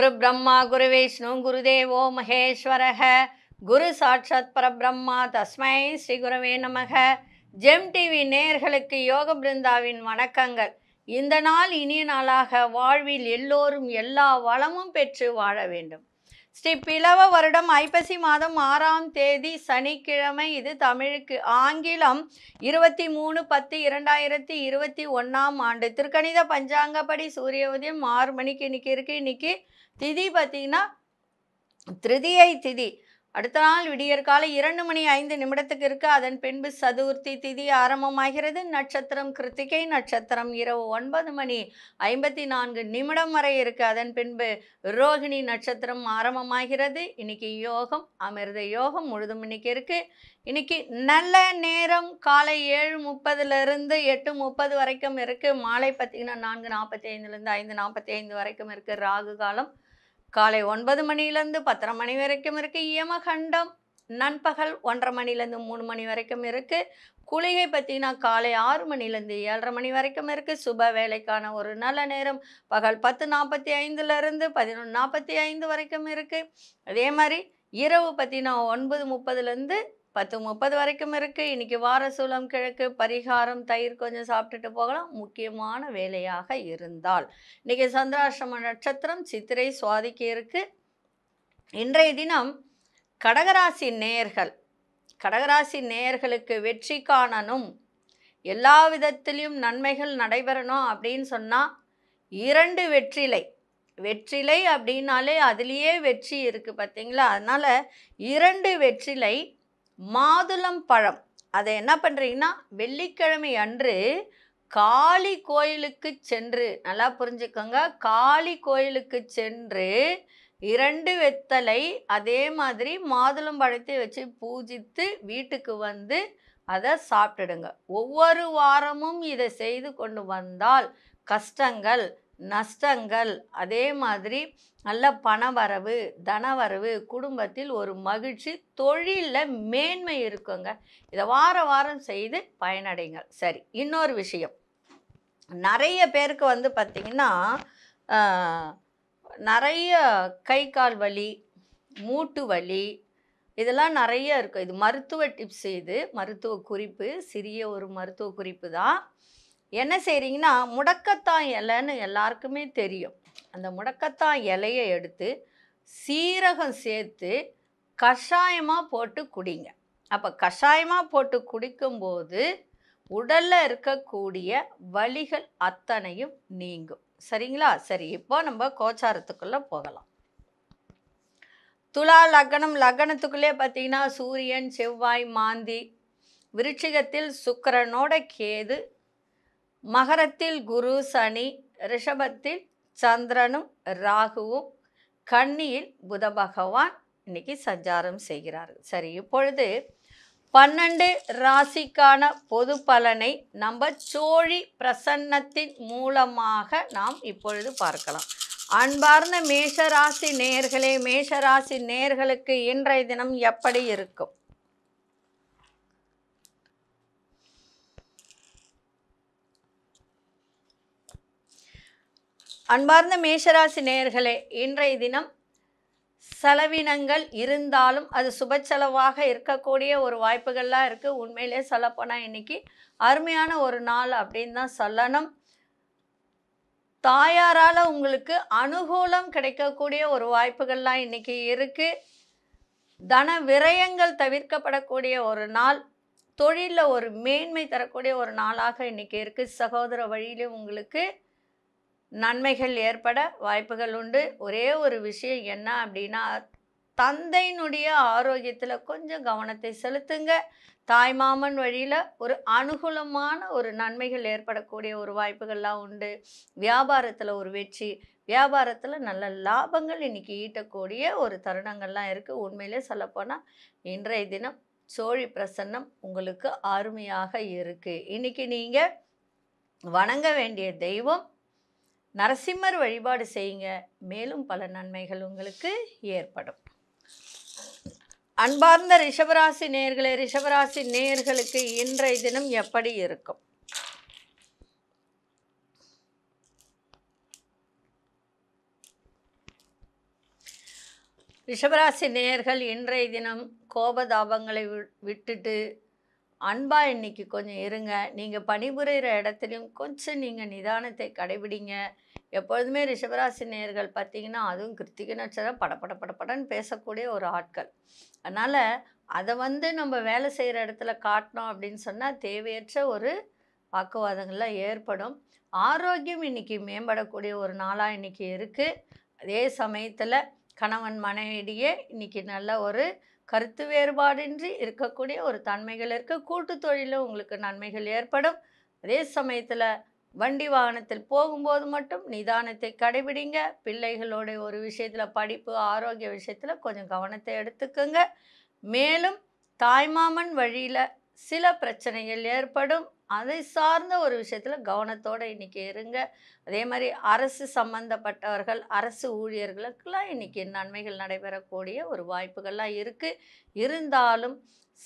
குரு பிரம்மா குரு விஷ்ணு குருதேவோ மகேஸ்வர குரு சாட்சாத் பரபிரம்மா தஸ்மை ஸ்ரீ குருவே நமக ஜெம் டிவி நேர்களுக்கு யோக பிருந்தாவின் வணக்கங்கள் இந்த நாள் இனிய நாளாக வாழ்வில் எல்லோரும் எல்லா வளமும் பெற்று வாழ வேண்டும் ஸ்ரீ பிளவ வருடம் ஐப்பசி மாதம் ஆறாம் தேதி சனிக்கிழமை இது தமிழுக்கு ஆங்கிலம் இருபத்தி மூணு பத்து இரண்டாயிரத்தி இருபத்தி ஒன்றாம் ஆண்டு திருக்கணித பஞ்சாங்கப்படி சூரிய உதயம் ஆறு மணிக்கு இன்னைக்கு இருக்குது இன்னைக்கு திதி பார்த்தீங்கன்னா திருதியை திதி அடுத்த நாள் விடியற்காலை இரண்டு மணி ஐந்து நிமிடத்துக்கு இருக்குது அதன் பின்பு சதுர்த்தி திதி ஆரம்பமாகிறது நட்சத்திரம் கிருத்திகை நட்சத்திரம் இரவு ஒன்பது மணி ஐம்பத்தி நான்கு நிமிடம் வரை இருக்குது அதன் பின்பு ரோகிணி நட்சத்திரம் ஆரம்பமாகிறது இன்னைக்கு யோகம் அமிர்த யோகம் முழுதும் இன்னைக்கு இருக்குது இன்னைக்கு நல்ல நேரம் காலை ஏழு முப்பதுலேருந்து எட்டு முப்பது வரைக்கும் இருக்குது மாலை பார்த்திங்கன்னா நான்கு நாற்பத்தி ஐந்துலேருந்து ஐந்து நாற்பத்தி ஐந்து வரைக்கும் இருக்குது ராகு காலம் காலை ஒன்பது மணிலேருந்து பத்தரை மணி வரைக்கும் இருக்குது யமகண்டம் நண்பகல் ஒன்றரை மணிலேருந்து மூணு மணி வரைக்கும் இருக்குது குளிகை பார்த்திங்கன்னா காலை ஆறு மணிலேருந்து ஏழரை மணி வரைக்கும் இருக்குது சுப வேலைக்கான ஒரு நல்ல நேரம் பகல் பத்து நாற்பத்தி ஐந்துலேருந்து பதினொன்று நாற்பத்தி ஐந்து வரைக்கும் இருக்குது அதே மாதிரி இரவு பார்த்திங்கன்னா ஒன்பது முப்பதுலேருந்து பத்து முப்பது வரைக்கும் இருக்குது இன்றைக்கி வாரசூலம் கிழக்கு பரிகாரம் தயிர் கொஞ்சம் சாப்பிட்டுட்டு போகலாம் முக்கியமான வேலையாக இருந்தால் இன்றைக்கி சந்திராசிரம நட்சத்திரம் சித்திரை சுவாதிக்கு இருக்குது இன்றைய தினம் கடகராசி நேர்கள் கடகராசி நேயர்களுக்கு வெற்றி காணணும் எல்லா விதத்திலையும் நன்மைகள் நடைபெறணும் அப்படின்னு சொன்னால் இரண்டு வெற்றிலை வெற்றிலை அப்படின்னாலே அதுலேயே வெற்றி இருக்குது பார்த்தீங்களா அதனால் இரண்டு வெற்றிலை மாதுளம் பழம் அதை என்ன பண்ணுறீங்கன்னா வெள்ளிக்கிழமை அன்று காளி கோயிலுக்கு சென்று நல்லா புரிஞ்சுக்கோங்க காளி கோயிலுக்கு சென்று இரண்டு வெத்தலை அதே மாதிரி மாதுளம் பழத்தை வச்சு பூஜித்து வீட்டுக்கு வந்து அதை சாப்பிட்டுடுங்க ஒவ்வொரு வாரமும் இதை செய்து கொண்டு வந்தால் கஷ்டங்கள் நஷ்டங்கள் அதே மாதிரி நல்ல பண வரவு தன வரவு குடும்பத்தில் ஒரு மகிழ்ச்சி தொழிலில் மேன்மை இருக்குங்க இதை வார வாரம் செய்து பயனடைங்க சரி இன்னொரு விஷயம் நிறைய பேருக்கு வந்து பார்த்திங்கன்னா நிறைய கை கால் வலி மூட்டு வலி இதெல்லாம் நிறைய இருக்குது இது மருத்துவ டிப்ஸ் இது மருத்துவ குறிப்பு சிறிய ஒரு மருத்துவ குறிப்பு தான் என்ன செய்கிறீங்கன்னா முடக்கத்தான் இலைன்னு எல்லாருக்குமே தெரியும் அந்த முடக்கத்தான் இலையை எடுத்து சீரகம் சேர்த்து கஷாயமாக போட்டு குடிங்க அப்போ கஷாயமாக போட்டு குடிக்கும்போது உடலில் இருக்கக்கூடிய வலிகள் அத்தனையும் நீங்கும் சரிங்களா சரி இப்போ நம்ம கோச்சாரத்துக்குள்ளே போகலாம் துலா லக்னம் லக்னத்துக்குள்ளே பார்த்தீங்கன்னா சூரியன் செவ்வாய் மாந்தி விருட்சிகத்தில் சுக்கரனோட கேது மகரத்தில் குரு சனி ரிஷபத்தில் சந்திரனும் ராகுவும் கன்னியில் புத பகவான் இன்னைக்கு சஞ்சாரம் செய்கிறார்கள் சரி இப்பொழுது பன்னெண்டு ராசிக்கான பொது பலனை நம்ம சோழி பிரசன்னத்தின் மூலமாக நாம் இப்பொழுது பார்க்கலாம் அன்பார்ந்த மேஷராசி நேர்களே மேஷராசி நேர்களுக்கு இன்றைய தினம் எப்படி இருக்கும் அன்பார்ந்த மேஷராசி நேயர்களே இன்றைய தினம் செலவினங்கள் இருந்தாலும் அது சுப செலவாக இருக்கக்கூடிய ஒரு வாய்ப்புகள்லாம் இருக்குது உண்மையிலே சொல்லப்போனால் இன்றைக்கி அருமையான ஒரு நாள் அப்படின்னு தான் சொல்லணும் தாயாரால் உங்களுக்கு அனுகூலம் கிடைக்கக்கூடிய ஒரு வாய்ப்புகள்லாம் இன்றைக்கி இருக்குது தன விரயங்கள் தவிர்க்கப்படக்கூடிய ஒரு நாள் தொழிலில் ஒரு மேன்மை தரக்கூடிய ஒரு நாளாக இன்றைக்கி இருக்குது சகோதர வழியிலும் உங்களுக்கு நன்மைகள் ஏற்பட வாய்ப்புகள் உண்டு ஒரே ஒரு விஷயம் என்ன அப்படின்னா தந்தையினுடைய ஆரோக்கியத்தில் கொஞ்சம் கவனத்தை செலுத்துங்க தாய்மாமன் வழியில் ஒரு அனுகூலமான ஒரு நன்மைகள் ஏற்படக்கூடிய ஒரு வாய்ப்புகள்லாம் உண்டு வியாபாரத்தில் ஒரு வெற்றி வியாபாரத்தில் நல்ல லாபங்கள் இன்றைக்கி ஈட்டக்கூடிய ஒரு தருணங்கள்லாம் இருக்குது உண்மையிலே சொல்லப்போனால் இன்றைய தினம் சோழி பிரசன்னம் உங்களுக்கு அருமையாக இருக்குது இன்றைக்கி நீங்கள் வணங்க வேண்டிய தெய்வம் நரசிம்மர் வழிபாடு செய்யுங்க மேலும் பல நன்மைகள் உங்களுக்கு ஏற்படும் அன்பார்ந்த ரிஷபராசி நேர்களே ரிஷபராசி நேர்களுக்கு இன்றைய தினம் எப்படி இருக்கும் ரிஷபராசி நேர்கள் இன்றைய தினம் கோபதாபங்களை விட்டுட்டு அன்பா இன்னைக்கு கொஞ்சம் இருங்க நீங்கள் பணிபுரிகிற இடத்துலையும் கொஞ்சம் நீங்கள் நிதானத்தை கடைபிடிங்க எப்பொழுதுமே ரிஷபராசி நேர்கள் பார்த்தீங்கன்னா அதுவும் கிருத்திக நட்சத்திரம் படப்பட படப்படன்னு பேசக்கூடிய ஒரு ஆட்கள் அதனால் அதை வந்து நம்ம வேலை செய்கிற இடத்துல காட்டணும் அப்படின்னு சொன்னால் தேவையற்ற ஒரு வாக்குவாதங்கள்லாம் ஏற்படும் ஆரோக்கியம் இன்றைக்கி மேம்படக்கூடிய ஒரு நாளாக இன்றைக்கி இருக்குது அதே சமயத்தில் கணவன் மனைவியிடையே இன்றைக்கி நல்ல ஒரு கருத்து வேறுபாடின்றி இருக்கக்கூடிய ஒரு தன்மைகள் இருக்குது கூட்டு தொழிலில் உங்களுக்கு நன்மைகள் ஏற்படும் அதே சமயத்தில் வண்டி வாகனத்தில் போகும்போது மட்டும் நிதானத்தை கடைபிடிங்க பிள்ளைகளுடைய ஒரு விஷயத்தில் படிப்பு ஆரோக்கிய விஷயத்தில் கொஞ்சம் கவனத்தை எடுத்துக்கோங்க மேலும் தாய்மாமன் வழியில் சில பிரச்சனைகள் ஏற்படும் அதை சார்ந்த ஒரு விஷயத்தில் கவனத்தோடு இன்றைக்கி இருங்க அதே மாதிரி அரசு சம்பந்தப்பட்டவர்கள் அரசு ஊழியர்களுக்கெல்லாம் இன்றைக்கி நன்மைகள் நடைபெறக்கூடிய ஒரு வாய்ப்புகள்லாம் இருக்குது இருந்தாலும்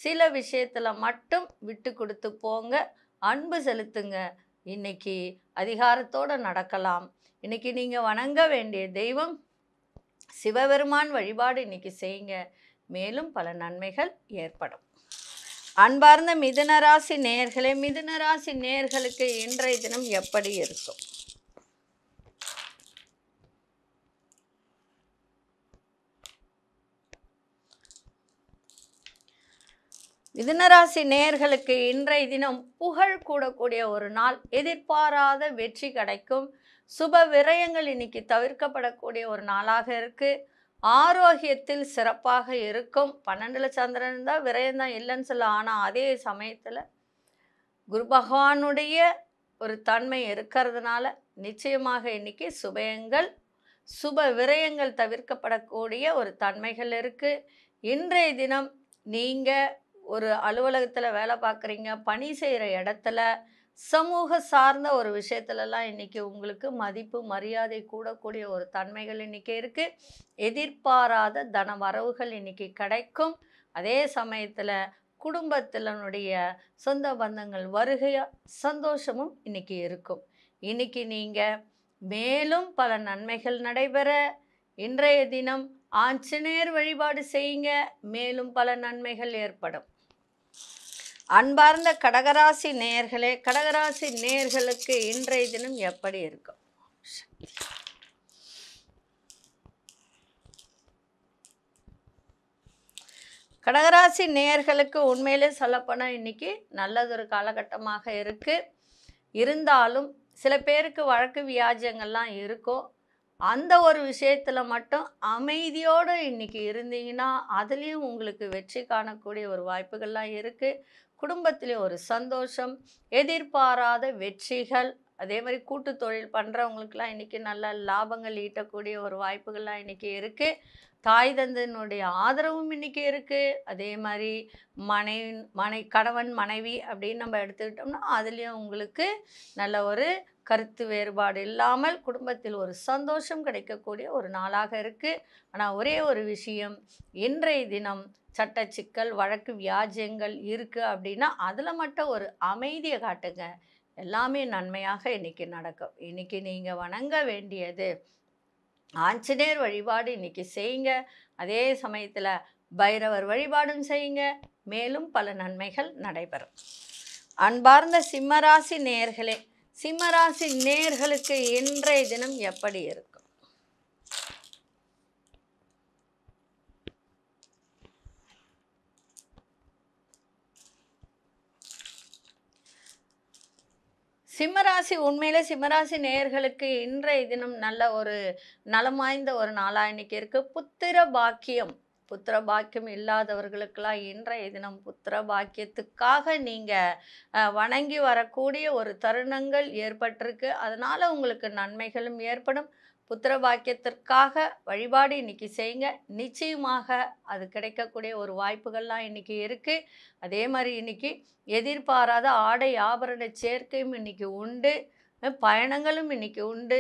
சில விஷயத்தில் மட்டும் விட்டு கொடுத்து போங்க அன்பு செலுத்துங்க இன்றைக்கி அதிகாரத்தோடு நடக்கலாம் இன்றைக்கி நீங்கள் வணங்க வேண்டிய தெய்வம் சிவபெருமான் வழிபாடு இன்றைக்கி செய்யுங்க மேலும் பல நன்மைகள் ஏற்படும் அன்பார்ந்த மிதுனராசி நேர்களே மிதுனராசி நேர்களுக்கு இன்றைய தினம் எப்படி இருக்கும் மிதுனராசி நேர்களுக்கு இன்றைய தினம் புகழ் கூடக்கூடிய ஒரு நாள் எதிர்பாராத வெற்றி கிடைக்கும் சுப விரயங்கள் இன்னைக்கு தவிர்க்கப்படக்கூடிய ஒரு நாளாக இருக்குது ஆரோக்கியத்தில் சிறப்பாக இருக்கும் பன்னெண்டில் சந்திரன் தான் விரயம் தான் இல்லைன்னு சொல்ல ஆனால் அதே சமயத்தில் குரு பகவானுடைய ஒரு தன்மை இருக்கிறதுனால நிச்சயமாக இன்றைக்கி சுபயங்கள் சுப விரயங்கள் தவிர்க்கப்படக்கூடிய ஒரு தன்மைகள் இருக்குது இன்றைய தினம் நீங்கள் ஒரு அலுவலகத்தில் வேலை பார்க்குறீங்க பணி செய்கிற இடத்துல சமூக சார்ந்த ஒரு விஷயத்துலலாம் இன்றைக்கி உங்களுக்கு மதிப்பு மரியாதை கூடக்கூடிய ஒரு தன்மைகள் இன்றைக்கி இருக்குது எதிர்பாராத தன வரவுகள் இன்றைக்கி கிடைக்கும் அதே சமயத்தில் குடும்பத்தினுடைய சொந்த பந்தங்கள் வருகையாக சந்தோஷமும் இன்றைக்கி இருக்கும் இன்றைக்கி நீங்கள் மேலும் பல நன்மைகள் நடைபெற இன்றைய தினம் ஆஞ்சநேயர் வழிபாடு செய்யுங்க மேலும் பல நன்மைகள் ஏற்படும் அன்பார்ந்த கடகராசி நேர்களே கடகராசி நேர்களுக்கு இன்றைய தினம் எப்படி இருக்கும் கடகராசி நேர்களுக்கு உண்மையிலே சொல்லப்போனால் இன்றைக்கி நல்லதொரு காலகட்டமாக இருக்குது இருந்தாலும் சில பேருக்கு வழக்கு வியாஜங்கள்லாம் இருக்கும் அந்த ஒரு விஷயத்தில் மட்டும் அமைதியோடு இன்றைக்கி இருந்தீங்கன்னா அதுலேயும் உங்களுக்கு வெற்றி காணக்கூடிய ஒரு வாய்ப்புகள்லாம் இருக்குது குடும்பத்துலேயும் ஒரு சந்தோஷம் எதிர்பாராத வெற்றிகள் அதே மாதிரி கூட்டு தொழில் பண்ணுறவங்களுக்கெல்லாம் இன்றைக்கி நல்ல லாபங்கள் ஈட்டக்கூடிய ஒரு வாய்ப்புகள்லாம் இன்றைக்கி இருக்குது தாய் தந்தனுடைய ஆதரவும் இன்னைக்கு இருக்குது அதே மாதிரி மனை மனை கணவன் மனைவி அப்படின்னு நம்ம எடுத்துக்கிட்டோம்னா அதுலேயும் உங்களுக்கு நல்ல ஒரு கருத்து வேறுபாடு இல்லாமல் குடும்பத்தில் ஒரு சந்தோஷம் கிடைக்கக்கூடிய ஒரு நாளாக இருக்குது ஆனால் ஒரே ஒரு விஷயம் இன்றைய தினம் சட்ட சிக்கல் வழக்கு வியாஜியங்கள் இருக்குது அப்படின்னா அதில் மட்டும் ஒரு அமைதியை காட்டுங்க எல்லாமே நன்மையாக இன்றைக்கி நடக்கும் இன்றைக்கி நீங்கள் வணங்க வேண்டியது ஆஞ்சநேயர் வழிபாடு இன்றைக்கி செய்யுங்க அதே சமயத்தில் பைரவர் வழிபாடும் செய்யுங்க மேலும் பல நன்மைகள் நடைபெறும் அன்பார்ந்த சிம்மராசி நேர்களே சிம்மராசி நேர்களுக்கு இன்றைய தினம் எப்படி இருக்கும் சிம்மராசி உண்மையில சிம்மராசி நேர்களுக்கு இன்றைய தினம் நல்ல ஒரு நலம் வாய்ந்த ஒரு நாளா இன்னைக்கு இருக்கு புத்திர பாக்கியம் புத்திர பாக்கியம் இல்லாதவர்களுக்கெல்லாம் இன்றைய தினம் புத்திர பாக்கியத்துக்காக நீங்கள் வணங்கி வரக்கூடிய ஒரு தருணங்கள் ஏற்பட்டிருக்கு அதனால் உங்களுக்கு நன்மைகளும் ஏற்படும் புத்திர பாக்கியத்திற்காக வழிபாடு இன்றைக்கி செய்யுங்க நிச்சயமாக அது கிடைக்கக்கூடிய ஒரு வாய்ப்புகள்லாம் இன்றைக்கி இருக்குது அதே மாதிரி இன்றைக்கி எதிர்பாராத ஆடை ஆபரண சேர்க்கையும் இன்றைக்கி உண்டு பயணங்களும் இன்றைக்கி உண்டு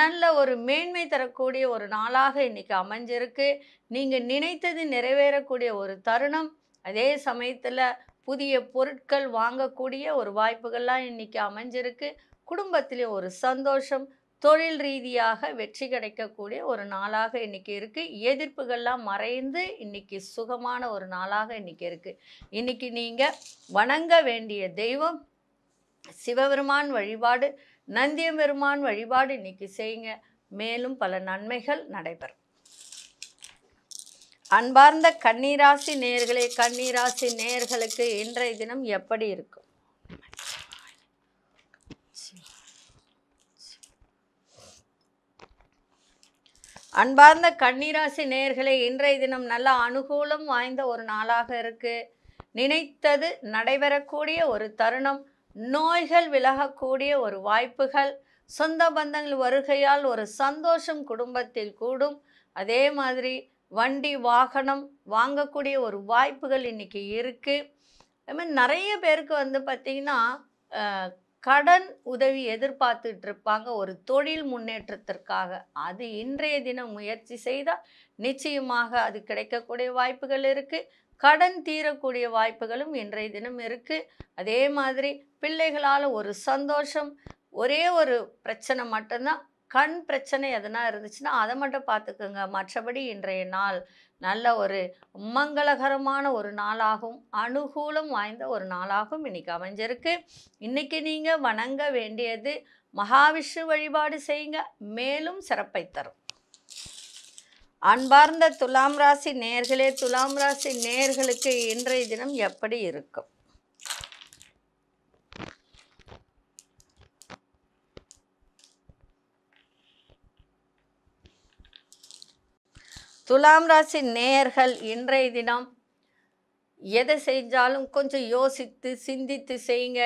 நல்ல ஒரு மேன்மை தரக்கூடிய ஒரு நாளாக இன்றைக்கி அமைஞ்சிருக்கு நீங்கள் நினைத்தது நிறைவேறக்கூடிய ஒரு தருணம் அதே சமயத்தில் புதிய பொருட்கள் வாங்கக்கூடிய ஒரு வாய்ப்புகள்லாம் இன்றைக்கி அமைஞ்சிருக்கு குடும்பத்திலேயே ஒரு சந்தோஷம் தொழில் ரீதியாக வெற்றி கிடைக்கக்கூடிய ஒரு நாளாக இன்றைக்கி இருக்குது எதிர்ப்புகள்லாம் மறைந்து இன்றைக்கி சுகமான ஒரு நாளாக இன்றைக்கி இருக்குது இன்றைக்கி நீங்கள் வணங்க வேண்டிய தெய்வம் சிவபெருமான் வழிபாடு நந்தியபெருமான் வழிபாடு இன்னைக்கு செய்யுங்க மேலும் பல நன்மைகள் நடைபெறும் அன்பார்ந்த கண்ணீராசி நேர்களே கண்ணீராசி நேர்களுக்கு இன்றைய தினம் எப்படி இருக்கும் அன்பார்ந்த கண்ணீராசி நேர்களே இன்றைய தினம் நல்ல அனுகூலம் வாய்ந்த ஒரு நாளாக இருக்கு நினைத்தது நடைபெறக்கூடிய ஒரு தருணம் நோய்கள் விலகக்கூடிய ஒரு வாய்ப்புகள் சொந்த பந்தங்கள் வருகையால் ஒரு சந்தோஷம் குடும்பத்தில் கூடும் அதே மாதிரி வண்டி வாகனம் வாங்கக்கூடிய ஒரு வாய்ப்புகள் இன்றைக்கி இருக்குது மாதிரி நிறைய பேருக்கு வந்து பார்த்திங்கன்னா கடன் உதவி எதிர்பார்த்துட்டு இருப்பாங்க ஒரு தொழில் முன்னேற்றத்திற்காக அது இன்றைய தினம் முயற்சி செய்தால் நிச்சயமாக அது கிடைக்கக்கூடிய வாய்ப்புகள் இருக்குது கடன் தீரக்கூடிய வாய்ப்புகளும் இன்றைய தினம் இருக்குது அதே மாதிரி பிள்ளைகளால் ஒரு சந்தோஷம் ஒரே ஒரு பிரச்சனை மட்டும்தான் கண் பிரச்சனை எதனா இருந்துச்சுன்னா அதை மட்டும் பார்த்துக்குங்க மற்றபடி இன்றைய நாள் நல்ல ஒரு மங்களகரமான ஒரு நாளாகவும் அனுகூலம் வாய்ந்த ஒரு நாளாகவும் இன்றைக்கி அமைஞ்சிருக்கு இன்றைக்கி நீங்கள் வணங்க வேண்டியது மகாவிஷ்ணு வழிபாடு செய்யுங்க மேலும் சிறப்பை தரும் அன்பார்ந்த துலாம் ராசி நேர்களே துலாம் ராசி நேர்களுக்கு இன்றைய தினம் எப்படி இருக்கும் துலாம் ராசி நேர்கள் இன்றைய தினம் எதை செஞ்சாலும் கொஞ்சம் யோசித்து சிந்தித்து செய்யுங்க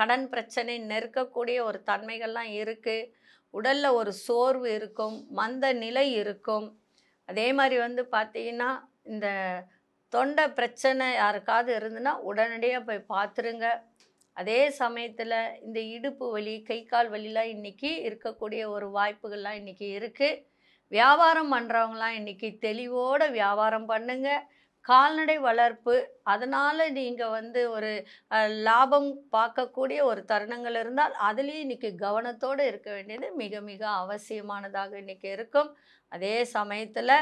கடன் பிரச்சனை நெருக்கக்கூடிய ஒரு தன்மைகள்லாம் இருக்குது உடலில் ஒரு சோர்வு இருக்கும் மந்த நிலை இருக்கும் அதே மாதிரி வந்து பார்த்தீங்கன்னா இந்த தொண்டை பிரச்சனை யாருக்காவது இருந்துன்னா உடனடியாக போய் பார்த்துருங்க அதே சமயத்தில் இந்த இடுப்பு வலி கை கால் வலிலாம் இன்றைக்கி இருக்கக்கூடிய ஒரு வாய்ப்புகள்லாம் இன்றைக்கி இருக்குது வியாபாரம் பண்ணுறவங்களாம் இன்றைக்கி தெளிவோடு வியாபாரம் பண்ணுங்கள் கால்நடை வளர்ப்பு அதனால் நீங்கள் வந்து ஒரு லாபம் பார்க்கக்கூடிய ஒரு தருணங்கள் இருந்தால் அதுலேயும் இன்றைக்கி கவனத்தோடு இருக்க வேண்டியது மிக மிக அவசியமானதாக இன்றைக்கி இருக்கும் அதே சமயத்தில்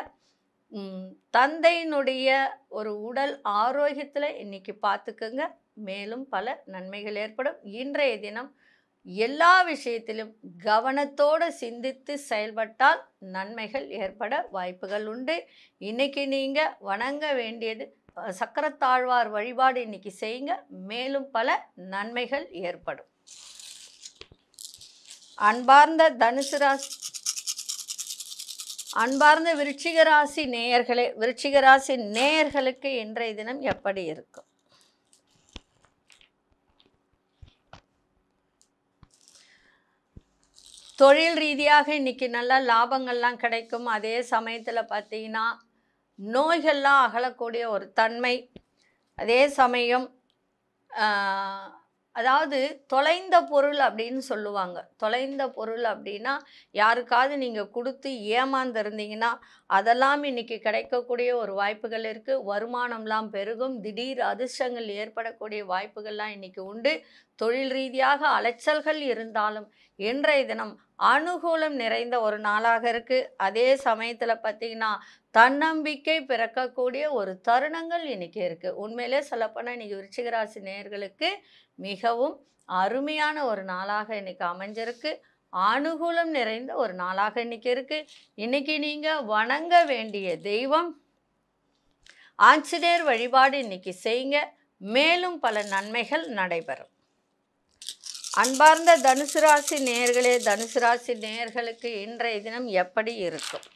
தந்தையினுடைய ஒரு உடல் ஆரோக்கியத்தில் இன்றைக்கி பார்த்துக்கோங்க மேலும் பல நன்மைகள் ஏற்படும் இன்றைய தினம் எல்லா விஷயத்திலும் கவனத்தோடு சிந்தித்து செயல்பட்டால் நன்மைகள் ஏற்பட வாய்ப்புகள் உண்டு இன்றைக்கி நீங்கள் வணங்க வேண்டியது சக்கரத்தாழ்வார் வழிபாடு இன்றைக்கி செய்யுங்க மேலும் பல நன்மைகள் ஏற்படும் அன்பார்ந்த தனுசு ராசி அன்பார்ந்த விருச்சிகராசி நேயர்களே விருச்சிகராசி நேயர்களுக்கு இன்றைய தினம் எப்படி இருக்கும் தொழில் ரீதியாக இன்றைக்கி நல்லா லாபங்கள்லாம் கிடைக்கும் அதே சமயத்தில் பார்த்தீங்கன்னா நோய்கள்லாம் அகலக்கூடிய ஒரு தன்மை அதே சமயம் அதாவது தொலைந்த பொருள் அப்படின்னு சொல்லுவாங்க தொலைந்த பொருள் அப்படின்னா யாருக்காவது நீங்கள் கொடுத்து ஏமாந்துருந்தீங்கன்னா அதெல்லாம் இன்றைக்கி கிடைக்கக்கூடிய ஒரு வாய்ப்புகள் இருக்குது வருமானம்லாம் பெருகும் திடீர் அதிர்ஷ்டங்கள் ஏற்படக்கூடிய வாய்ப்புகள்லாம் இன்றைக்கி உண்டு தொழில் ரீதியாக அலைச்சல்கள் இருந்தாலும் இன்றைய தினம் அனுகூலம் நிறைந்த ஒரு நாளாக இருக்குது அதே சமயத்தில் பார்த்திங்கன்னா தன்னம்பிக்கை பிறக்கக்கூடிய ஒரு தருணங்கள் இன்றைக்கி இருக்குது உண்மையிலே சொல்லப்போனால் இன்றைக்கி விருச்சிகராசி நேர்களுக்கு மிகவும் அருமையான ஒரு நாளாக இன்றைக்கி அமைஞ்சிருக்கு அனுகூலம் நிறைந்த ஒரு நாளாக இன்றைக்கி இருக்குது இன்றைக்கி நீங்கள் வணங்க வேண்டிய தெய்வம் ஆஞ்சநேயர் வழிபாடு இன்றைக்கி செய்யுங்க மேலும் பல நன்மைகள் நடைபெறும் அன்பார்ந்த தனுசு ராசி நேர்களே தனுசு ராசி நேர்களுக்கு இன்றைய தினம் எப்படி இருக்கும்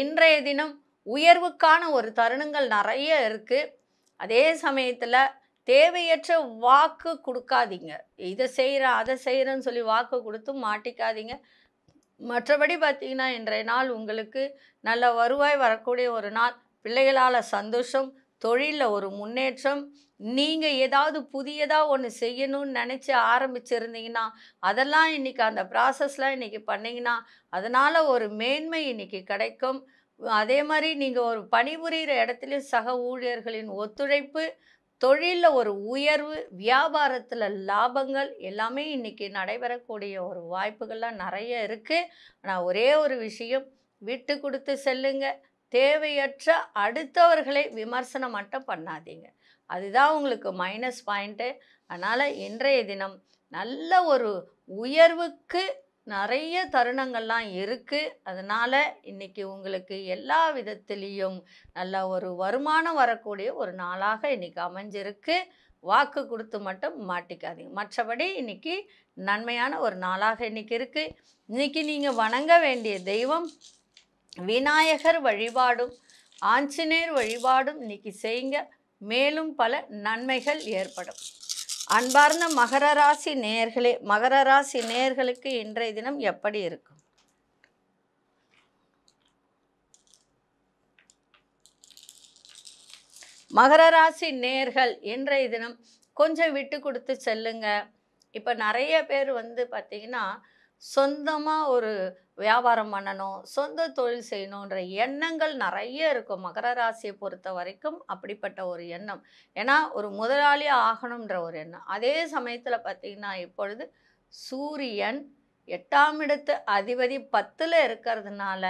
இன்றைய தினம் உயர்வுக்கான ஒரு தருணங்கள் நிறைய இருக்குது அதே சமயத்தில் தேவையற்ற வாக்கு கொடுக்காதீங்க இதை செய்கிறேன் அதை செய்கிறேன்னு சொல்லி வாக்கு கொடுத்து மாட்டிக்காதீங்க மற்றபடி பார்த்திங்கன்னா இன்றைய நாள் உங்களுக்கு நல்ல வருவாய் வரக்கூடிய ஒரு நாள் பிள்ளைகளால் சந்தோஷம் தொழிலில் ஒரு முன்னேற்றம் நீங்கள் ஏதாவது புதியதாக ஒன்று செய்யணும்னு நினச்சி ஆரம்பிச்சிருந்தீங்கன்னா அதெல்லாம் இன்றைக்கி அந்த ப்ராசஸ்லாம் இன்றைக்கி பண்ணிங்கன்னா அதனால் ஒரு மேன்மை இன்றைக்கி கிடைக்கும் அதே மாதிரி நீங்கள் ஒரு பணிபுரிகிற இடத்துலையும் சக ஊழியர்களின் ஒத்துழைப்பு தொழிலில் ஒரு உயர்வு வியாபாரத்தில் லாபங்கள் எல்லாமே இன்றைக்கி நடைபெறக்கூடிய ஒரு வாய்ப்புகள்லாம் நிறைய இருக்குது ஆனால் ஒரே ஒரு விஷயம் விட்டு கொடுத்து செல்லுங்க தேவையற்ற அடுத்தவர்களை விமர்சனம் மட்டும் பண்ணாதீங்க அதுதான் உங்களுக்கு மைனஸ் பாயிண்ட்டு அதனால் இன்றைய தினம் நல்ல ஒரு உயர்வுக்கு நிறைய தருணங்கள்லாம் இருக்குது அதனால் இன்றைக்கி உங்களுக்கு எல்லா விதத்துலேயும் நல்ல ஒரு வருமானம் வரக்கூடிய ஒரு நாளாக இன்றைக்கி அமைஞ்சிருக்கு வாக்கு கொடுத்து மட்டும் மாட்டிக்காதீங்க மற்றபடி இன்றைக்கி நன்மையான ஒரு நாளாக இன்றைக்கி இருக்குது இன்றைக்கி நீங்கள் வணங்க வேண்டிய தெய்வம் விநாயகர் வழிபாடும் ஆஞ்சநேயர் வழிபாடும் இன்றைக்கி செய்யுங்க மேலும் பல நன்மைகள் ஏற்படும் அன்பார்ந்த மகர ராசி நேர்களே மகர ராசி நேர்களுக்கு இன்றைய தினம் எப்படி இருக்கும் மகர ராசி நேர்கள் இன்றைய தினம் கொஞ்சம் விட்டு கொடுத்து செல்லுங்க இப்போ நிறைய பேர் வந்து பார்த்திங்கன்னா சொந்தமாக ஒரு வியாபாரம் பண்ணணும் சொந்த தொழில் செய்யணுன்ற எண்ணங்கள் நிறைய இருக்கும் மகர ராசியை பொறுத்த வரைக்கும் அப்படிப்பட்ட ஒரு எண்ணம் ஏன்னா ஒரு முதலாளி ஆகணுன்ற ஒரு எண்ணம் அதே சமயத்தில் பார்த்திங்கன்னா இப்பொழுது சூரியன் எட்டாம் இடத்து அதிபதி பத்தில் இருக்கிறதுனால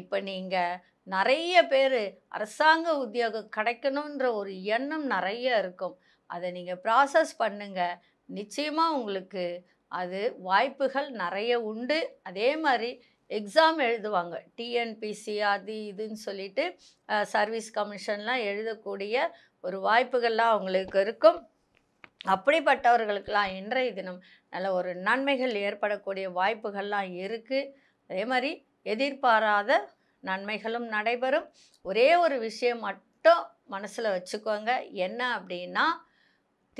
இப்போ நீங்கள் நிறைய பேர் அரசாங்க உத்தியோகம் கிடைக்கணுன்ற ஒரு எண்ணம் நிறைய இருக்கும் அதை நீங்கள் ப்ராசஸ் பண்ணுங்கள் நிச்சயமாக உங்களுக்கு அது வாய்ப்புகள் நிறைய உண்டு அதே மாதிரி எக்ஸாம் எழுதுவாங்க டிஎன்பிசி அது இதுன்னு சொல்லிட்டு சர்வீஸ் கமிஷன்லாம் எழுதக்கூடிய ஒரு வாய்ப்புகள்லாம் அவங்களுக்கு இருக்கும் அப்படிப்பட்டவர்களுக்கெல்லாம் இன்றைய தினம் நல்ல ஒரு நன்மைகள் ஏற்படக்கூடிய வாய்ப்புகள்லாம் இருக்குது அதே மாதிரி எதிர்பாராத நன்மைகளும் நடைபெறும் ஒரே ஒரு விஷயம் மட்டும் மனசில் வச்சுக்கோங்க என்ன அப்படின்னா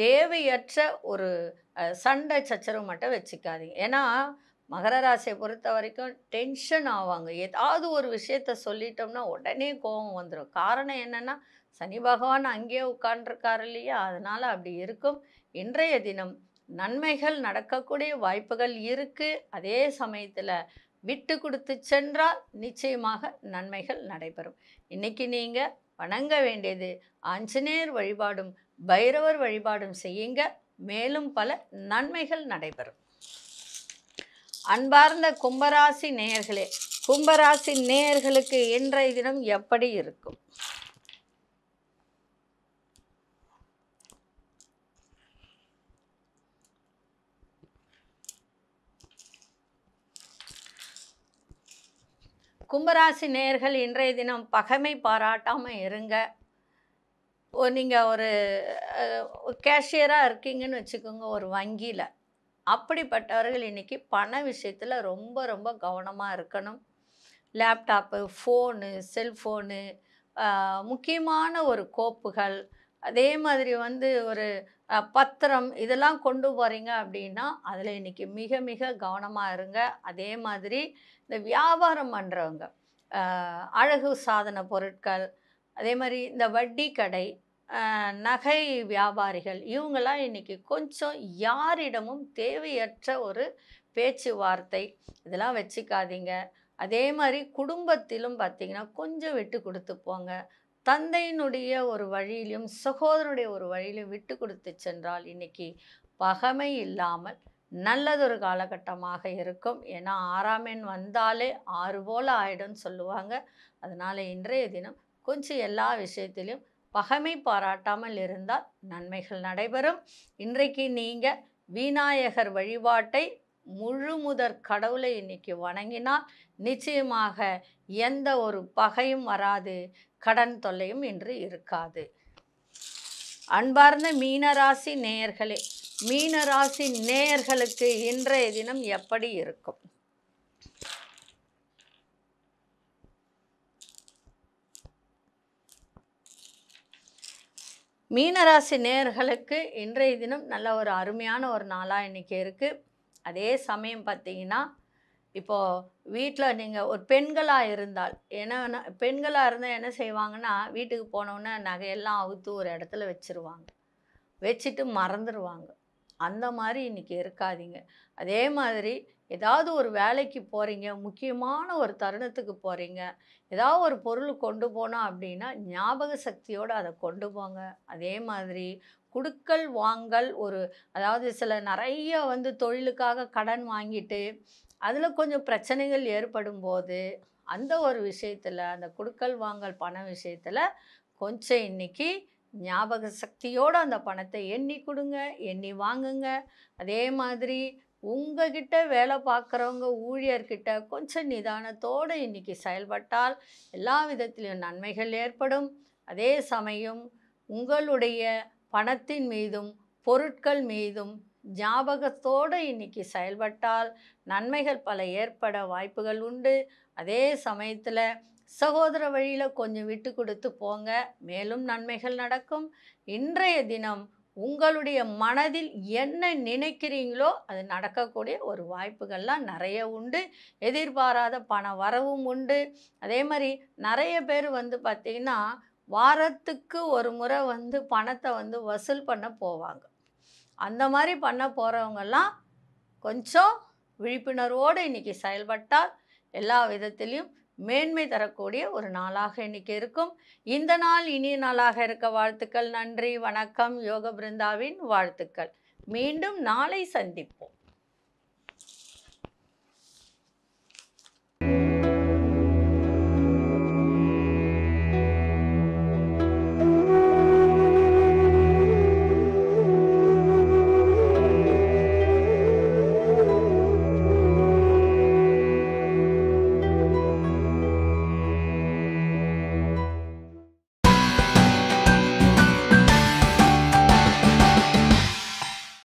தேவையற்ற ஒரு சண்டை சச்சரவு மட்டும் வச்சுக்காதீங்க ஏன்னா மகர ராசியை பொறுத்த வரைக்கும் டென்ஷன் ஆவாங்க ஏதாவது ஒரு விஷயத்த சொல்லிட்டோம்னா உடனே கோபம் வந்துடும் காரணம் என்னென்னா சனி பகவான் அங்கேயே உட்காண்டிருக்காரு இல்லையா அதனால் அப்படி இருக்கும் இன்றைய தினம் நன்மைகள் நடக்கக்கூடிய வாய்ப்புகள் இருக்குது அதே சமயத்தில் விட்டு கொடுத்து சென்றால் நிச்சயமாக நன்மைகள் நடைபெறும் இன்றைக்கி நீங்கள் வணங்க வேண்டியது ஆஞ்சநேயர் வழிபாடும் பைரவர் வழிபாடும் செய்யுங்க மேலும் பல நன்மைகள் நடைபெறும் அன்பார்ந்த கும்பராசி நேயர்களே கும்பராசி நேயர்களுக்கு இன்றைய தினம் எப்படி இருக்கும் கும்பராசி நேயர்கள் இன்றைய தினம் பகைமை பாராட்டாமல் இருங்க நீங்கள் ஒரு கேஷியராக இருக்கீங்கன்னு வச்சுக்கோங்க ஒரு வங்கியில் அப்படிப்பட்டவர்கள் இன்றைக்கி பண விஷயத்தில் ரொம்ப ரொம்ப கவனமாக இருக்கணும் லேப்டாப்பு ஃபோனு செல்ஃபோனு முக்கியமான ஒரு கோப்புகள் அதே மாதிரி வந்து ஒரு பத்திரம் இதெல்லாம் கொண்டு போகிறீங்க அப்படின்னா அதில் இன்றைக்கி மிக மிக கவனமாக இருங்க அதே மாதிரி இந்த வியாபாரம் பண்ணுறவங்க அழகு சாதன பொருட்கள் அதே மாதிரி இந்த வட்டி கடை நகை வியாபாரிகள் இவங்களாம் இன்றைக்கி கொஞ்சம் யாரிடமும் தேவையற்ற ஒரு பேச்சுவார்த்தை இதெல்லாம் வச்சுக்காதீங்க அதே மாதிரி குடும்பத்திலும் பார்த்திங்கன்னா கொஞ்சம் விட்டு கொடுத்து போங்க தந்தையினுடைய ஒரு வழியிலும் சகோதரனுடைய ஒரு வழியிலும் விட்டு கொடுத்து சென்றால் இன்றைக்கி பகமை இல்லாமல் நல்லதொரு காலகட்டமாக இருக்கும் ஏன்னா ஆறாமேன் வந்தாலே ஆறு போல் ஆயிடும்னு சொல்லுவாங்க அதனால் இன்றைய தினம் கொஞ்சம் எல்லா விஷயத்திலையும் பகமை பாராட்டாமல் இருந்தால் நன்மைகள் நடைபெறும் இன்றைக்கு நீங்கள் விநாயகர் வழிபாட்டை முழு முதற் கடவுளை இன்னைக்கு வணங்கினால் நிச்சயமாக எந்த ஒரு பகையும் வராது கடன் தொல்லையும் இன்று இருக்காது அன்பார்ந்த மீனராசி நேயர்களே மீனராசி நேயர்களுக்கு இன்றைய தினம் எப்படி இருக்கும் மீனராசி நேர்களுக்கு இன்றைய தினம் நல்ல ஒரு அருமையான ஒரு நாளாக இன்றைக்கி இருக்குது அதே சமயம் பார்த்தீங்கன்னா இப்போது வீட்டில் நீங்கள் ஒரு பெண்களாக இருந்தால் என்ன பெண்களாக இருந்தால் என்ன செய்வாங்கன்னா வீட்டுக்கு போனோன்னே நகையெல்லாம் அவுத்து ஒரு இடத்துல வச்சுருவாங்க வச்சுட்டு மறந்துடுவாங்க அந்த மாதிரி இன்றைக்கி இருக்காதிங்க அதே மாதிரி ஏதாவது ஒரு வேலைக்கு போகிறீங்க முக்கியமான ஒரு தருணத்துக்கு போகிறீங்க ஏதாவது ஒரு பொருள் கொண்டு போனோம் அப்படின்னா ஞாபக சக்தியோடு அதை கொண்டு போங்க அதே மாதிரி கொடுக்கல் வாங்கல் ஒரு அதாவது சில நிறைய வந்து தொழிலுக்காக கடன் வாங்கிட்டு அதில் கொஞ்சம் பிரச்சனைகள் ஏற்படும் போது அந்த ஒரு விஷயத்தில் அந்த கொடுக்கல் வாங்கல் பண விஷயத்தில் கொஞ்சம் இன்றைக்கி ஞாபக சக்தியோடு அந்த பணத்தை எண்ணி கொடுங்க எண்ணி வாங்குங்க அதே மாதிரி உங்ககிட்ட வேலை பார்க்குறவங்க ஊழியர்கிட்ட கொஞ்சம் நிதானத்தோடு இன்றைக்கி செயல்பட்டால் எல்லா விதத்திலையும் நன்மைகள் ஏற்படும் அதே சமயம் உங்களுடைய பணத்தின் மீதும் பொருட்கள் மீதும் ஞாபகத்தோடு இன்றைக்கி செயல்பட்டால் நன்மைகள் பல ஏற்பட வாய்ப்புகள் உண்டு அதே சமயத்தில் சகோதர வழியில் கொஞ்சம் விட்டு கொடுத்து போங்க மேலும் நன்மைகள் நடக்கும் இன்றைய தினம் உங்களுடைய மனதில் என்ன நினைக்கிறீங்களோ அது நடக்கக்கூடிய ஒரு வாய்ப்புகள்லாம் நிறைய உண்டு எதிர்பாராத பண வரவும் உண்டு அதே மாதிரி நிறைய பேர் வந்து பார்த்திங்கன்னா வாரத்துக்கு ஒரு முறை வந்து பணத்தை வந்து வசூல் பண்ண போவாங்க அந்த மாதிரி பண்ண போகிறவங்கெல்லாம் கொஞ்சம் விழிப்புணர்வோடு இன்றைக்கி செயல்பட்டால் எல்லா விதத்திலையும் மேன்மை தரக்கூடிய ஒரு நாளாக இன்றைக்கி இருக்கும் இந்த நாள் இனிய நாளாக இருக்க வாழ்த்துக்கள் நன்றி வணக்கம் யோக பிருந்தாவின் வாழ்த்துக்கள் மீண்டும் நாளை சந்திப்போம்